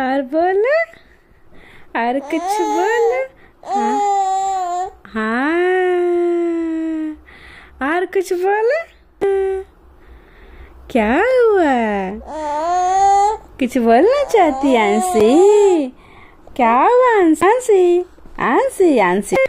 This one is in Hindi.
और बोल और कुछ बोल हाँ, और हाँ। कुछ बोल क्या हुआ कुछ बोलना चाहती आंसी क्या हुआ आंसी आंसी आंसी